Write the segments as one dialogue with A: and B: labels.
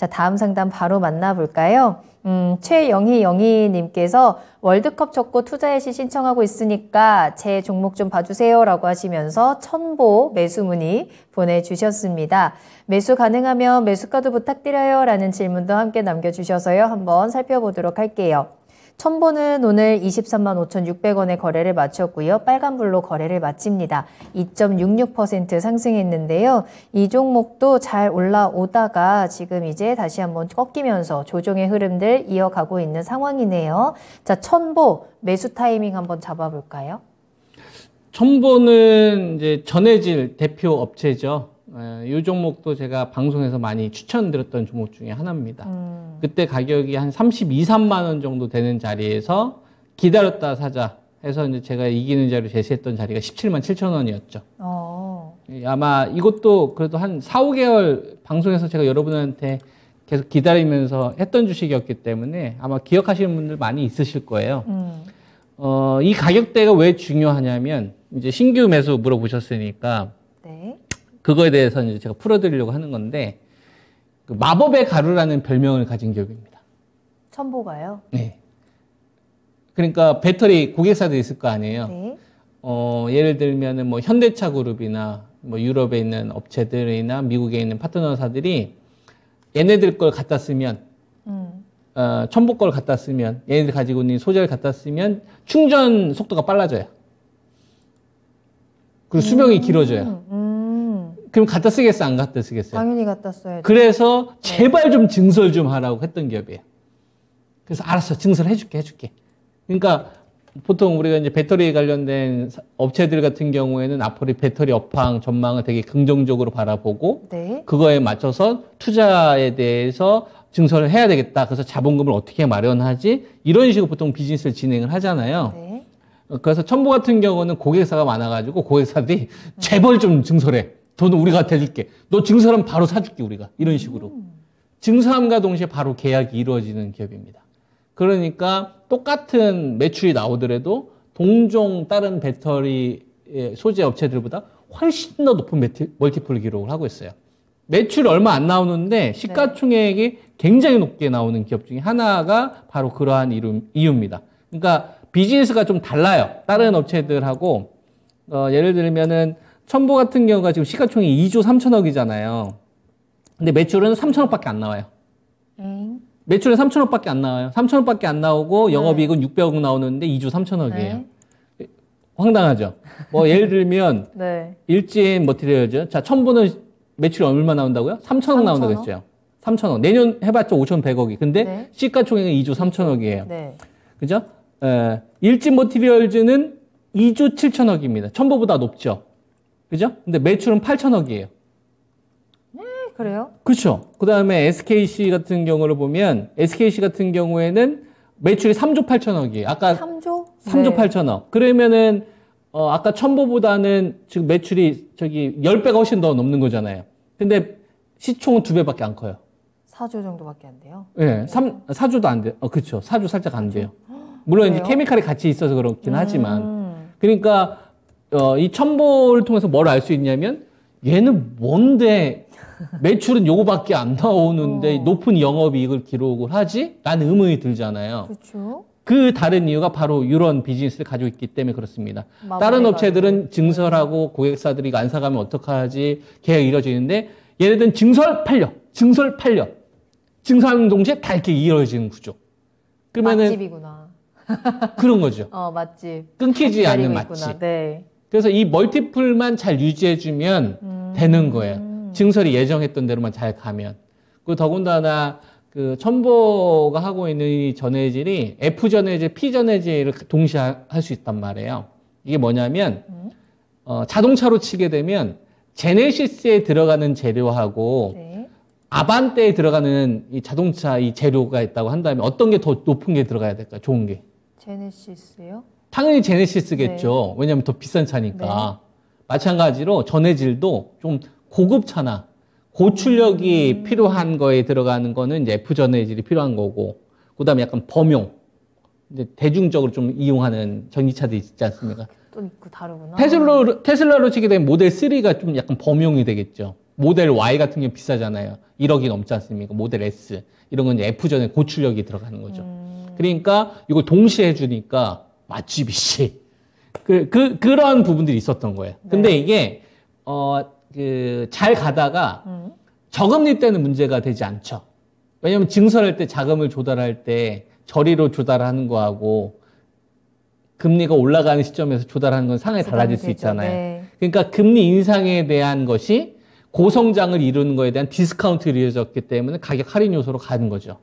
A: 자, 다음 상담 바로 만나볼까요? 음, 최영희 영희님께서 월드컵 적고 투자예시 신청하고 있으니까 제 종목 좀 봐주세요 라고 하시면서 천보 매수 문의 보내주셨습니다. 매수 가능하면 매수가도 부탁드려요 라는 질문도 함께 남겨주셔서요. 한번 살펴보도록 할게요. 천보는 오늘 23만 5 6 0 0원의 거래를 마쳤고요. 빨간불로 거래를 마칩니다. 2.66% 상승했는데요. 이 종목도 잘 올라오다가 지금 이제 다시 한번 꺾이면서 조정의 흐름들 이어가고 있는 상황이네요. 자, 천보 매수 타이밍 한번 잡아볼까요?
B: 천보는 이제 전해질 대표 업체죠. 이 예, 종목도 제가 방송에서 많이 추천드렸던 종목 중에 하나입니다. 음. 그때 가격이 한 32, 3만 원 정도 되는 자리에서 기다렸다 사자 해서 이제 제가 이기는 자리로 제시했던 자리가 17만 7천 원이었죠. 어. 예, 아마 이것도 그래도 한 4, 5개월 방송에서 제가 여러분한테 계속 기다리면서 했던 주식이었기 때문에 아마 기억하시는 분들 많이 있으실 거예요. 음. 어, 이 가격대가 왜 중요하냐면 이제 신규 매수 물어보셨으니까 네. 그거에 대해서 이제 제가 풀어드리려고 하는 건데 그 마법의 가루라는 별명을 가진 기업입니다.
A: 첨보가요? 네.
B: 그러니까 배터리 고객사도 있을 거 아니에요. 네. 어, 예를 들면뭐 현대차 그룹이나 뭐 유럽에 있는 업체들이나 미국에 있는 파트너사들이 얘네들 걸 갖다 쓰면 음. 어, 첨보 걸 갖다 쓰면 얘네들 가지고 있는 소재를 갖다 쓰면 충전 속도가 빨라져요. 그리고 수명이 음. 길어져요. 음. 음. 그럼 갖다 쓰겠어? 안 갖다 쓰겠어요?
A: 당연히 갖다 써야죠.
B: 그래서 네. 제발 좀 증설 좀 하라고 했던 기업이에요. 그래서 알았어. 증설해 줄게. 해 줄게. 그러니까 보통 우리가 이제 배터리 에 관련된 업체들 같은 경우에는 앞으로 배터리 업황 전망을 되게 긍정적으로 바라보고 네. 그거에 맞춰서 투자에 대해서 증설을 해야 되겠다. 그래서 자본금을 어떻게 마련하지? 이런 식으로 보통 비즈니스를 진행을 하잖아요. 네. 그래서 첨부 같은 경우는 고객사가 많아가지고 고객사들이 음. 네. 재벌 좀 증설해. 돈 우리가 대줄게. 너 증서는 바로 사줄게, 우리가. 이런 식으로. 음. 증서함과 동시에 바로 계약이 이루어지는 기업입니다. 그러니까 똑같은 매출이 나오더라도 동종 다른 배터리 소재 업체들보다 훨씬 더 높은 매티, 멀티플 기록을 하고 있어요. 매출이 얼마 안 나오는데 시가총액이 굉장히 높게 나오는 기업 중에 하나가 바로 그러한 이유입니다. 그러니까 비즈니스가 좀 달라요. 다른 업체들하고 어, 예를 들면은 천보 같은 경우가 지금 시가총액 2조 3천억이잖아요. 근데 매출은 3천억밖에 안 나와요. 에 매출은 3천억밖에 안 나와요. 3천억밖에 안 나오고 네. 영업이익은 네. 600억 나오는데 2조 3천억이에요. 네. 황당하죠. 뭐 예를 들면 네. 일진 머티리얼즈 뭐 자 첨보는 매출이 얼마 나온다고요? 3천억 나온다고 했죠. 3천억 내년 해봤자 5,100억이. 근데 네. 시가총액은 2조 3천억이에요. 네. 그죠? 에, 예. 일진 모티리얼즈는 뭐 2조 7천억입니다. 천보보다 높죠. 그죠? 근데 매출은 8천억이에요.
A: 음, 그래요?
B: 그렇죠. 그다음에 SKC 같은 경우를 보면 SKC 같은 경우에는 매출이 3조 8천억이에요. 아까
A: 3조? 3조 네.
B: 8천억. 그러면은 어 아까 천보보다는 지금 매출이 저기 10배가 훨씬 더 넘는 거잖아요. 근데 시총은 두 배밖에 안 커요.
A: 4조 정도밖에 안 돼요?
B: 예. 네, 3 4조도 안 돼요. 어 그렇죠. 4조 살짝 안 돼요. 물론 그래요? 이제 케미칼이 같이 있어서 그렇긴 음... 하지만 그러니까 어, 이 첨보를 통해서 뭘 알 수 있냐면 얘는 뭔데 매출은 요거밖에 안 나오는데 어. 높은 영업이익을 기록을 하지? 라는 의문이 들잖아요. 그그 그렇죠. 다른 이유가 바로 이런 비즈니스를 가지고 있기 때문에 그렇습니다. 다른 업체들은 네. 증설하고 고객사들이 안 사가면 어떡하지 계획 이뤄지는데 얘네들은 증설 팔려, 증설 팔려, 증설하는 동시에 다 이렇게 이어지는 구조. 그러면은
A: 맛집이구나. 그런 거죠. 어 맛집. 끊기지 않는 맛집. 네.
B: 그래서 이 멀티플만 잘 유지해주면 음. 되는 거예요. 증설이 예정했던 대로만 잘 가면. 그 더군다나 그 첨보가 하고 있는 이 전해질이 F 전해질, P 전해질을 동시에 할 수 있단 말이에요. 이게 뭐냐면 어, 자동차로 치게 되면 제네시스에 들어가는 재료하고 네. 아반떼에 들어가는 이 자동차 이 재료가 있다고 한다면 어떤 게 더 높은 게 들어가야 될까? 좋은 게.
A: 제네시스요?
B: 당연히 제네시스겠죠. 네. 왜냐하면 더 비싼 차니까. 네. 마찬가지로 전해질도 좀 고급 차나 고출력이 음. 필요한 거에 들어가는 거는 이제 F 전해질이 필요한 거고, 그 다음에 약간 범용, 이제 대중적으로 좀 이용하는 전기차들이 있지 않습니까? 아, 또 있고 다르구나. 테슬라로, 테슬라로 치게 되면 모델 3가 좀 약간 범용이 되겠죠. 모델 Y 같은 경우 비싸잖아요. 1억이 넘지 않습니까? 모델 S. 이런 건 이제 F 전에 고출력이 들어가는 거죠. 음. 그러니까 이걸 동시에 해주니까 맛집이지. 그, 그, 그런 부분들이 있었던 거예요. 근데 네. 이게, 어, 그, 잘 가다가 음. 저금리 때는 문제가 되지 않죠. 왜냐면 증설할 때 자금을 조달할 때 저리로 조달하는 거하고 금리가 올라가는 시점에서 조달하는 건상황이 달라질 수 있잖아요. 네. 그러니까 금리 인상에 대한 것이 고성장을 이루는 거에 대한 디스카운트를 이어졌기 때문에 가격 할인 요소로 가는 거죠.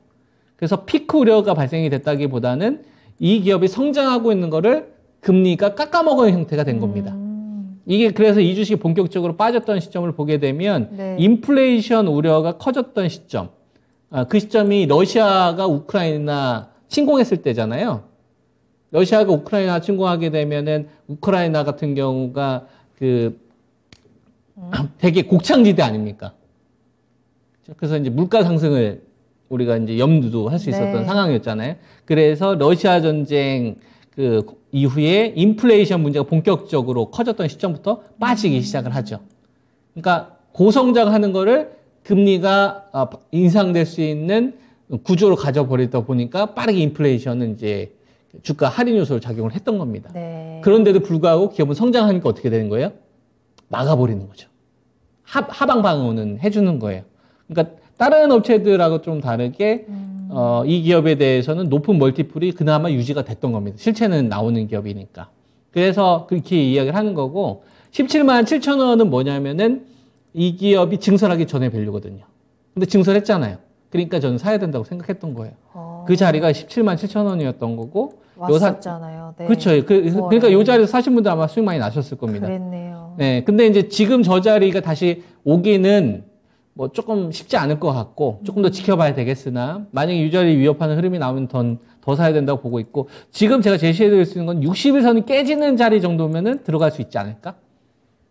B: 그래서 피크 우려가 발생이 됐다기보다는 이 기업이 성장하고 있는 거를 금리가 깎아먹은 형태가 된 음. 겁니다. 음. 이게 그래서 이 주식이 본격적으로 빠졌던 시점을 보게 되면 네. 인플레이션 우려가 커졌던 시점, 아, 그 시점이 러시아가 우크라이나 침공했을 때잖아요. 러시아가 우크라이나 침공하게 되면은 우크라이나 같은 경우가 그 음. 되게 곡창지대 아닙니까? 그래서 이제 물가 상승을 우리가 이제 염두도 할 수 있었던 네. 상황이었잖아요. 그래서 러시아 전쟁 그 이후에 인플레이션 문제가 본격적으로 커졌던 시점부터 빠지기 시작을 하죠. 그러니까 고성장하는 거를 금리가 아, 인상될 수 있는 구조로 가져버리다 보니까 빠르게 인플레이션은 이제 주가 할인 요소로 작용을 했던 겁니다. 네. 그런데도 불구하고 기업은 성장하니까 어떻게 되는 거예요? 막아버리는 거죠. 하, 하방 방어는 해주는 거예요. 그러니까 다른 업체들하고 좀 다르게 음. 어, 이 기업에 대해서는 높은 멀티플이 그나마 유지가 됐던 겁니다. 실체는 나오는 기업이니까. 그래서 그렇게 이야기를 하는 거고 17만 7천 원은 뭐냐면은 이 기업이 증설하기 전에 밸류거든요. 근데 증설했잖아요. 그러니까 저는 사야 된다고 생각했던 거예요. 어. 그 자리가 17만 7천 원이었던 거고 왔었잖아요. 네. 그렇죠. 그, 그 러니까요 자리에서 사신 분들 아마 수익 많이 나셨을 겁니다.
A: 그랬네요.
B: 네. 근데 이제 지금 저 자리가 다시 오기는 뭐 조금 쉽지 않을 것 같고 조금 더 지켜봐야 되겠으나 만약에 유저들이 위협하는 흐름이 나오면 더, 더 사야 된다고 보고 있고 지금 제가 제시해드릴 수 있는 건 60일선이 깨지는 자리 정도면은 들어갈 수 있지 않을까?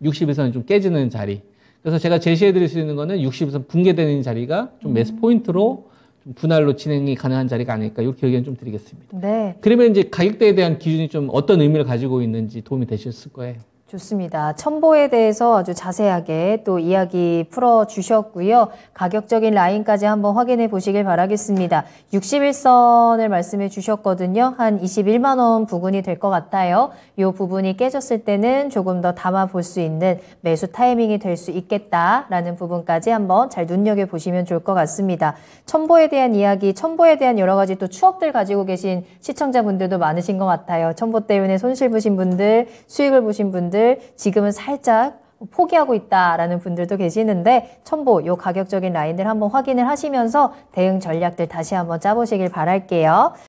B: 60일선이 좀 깨지는 자리. 그래서 제가 제시해드릴 수 있는 거는 60일선 붕괴되는 자리가 좀매스 음. 포인트로 좀 분할로 진행이 가능한 자리가 아닐까 이렇게 의견 좀 드리겠습니다. 네. 그러면 이제 가격대에 대한 기준이 좀 어떤 의미를 가지고 있는지 도움이 되셨을 거예요.
A: 좋습니다. 첨보에 대해서 아주 자세하게 또 이야기 풀어주셨고요. 가격적인 라인까지 한번 확인해 보시길 바라겠습니다. 61선을 말씀해 주셨거든요. 한 21만원 부근이 될 것 같아요. 이 부분이 깨졌을 때는 조금 더 담아 볼 수 있는 매수 타이밍이 될 수 있겠다라는 부분까지 한번 잘 눈여겨보시면 좋을 것 같습니다. 첨보에 대한 이야기, 첨보에 대한 여러 가지 또 추억들 가지고 계신 시청자분들도 많으신 것 같아요. 첨보 때문에 손실 보신 분들, 수익을 보신 분들, 분들 지금은 살짝 포기하고 있다라는 분들도 계시는데 첨보 요 가격적인 라인을 한번 확인을 하시면서 대응 전략들 다시 한번 짜보시길 바랄게요.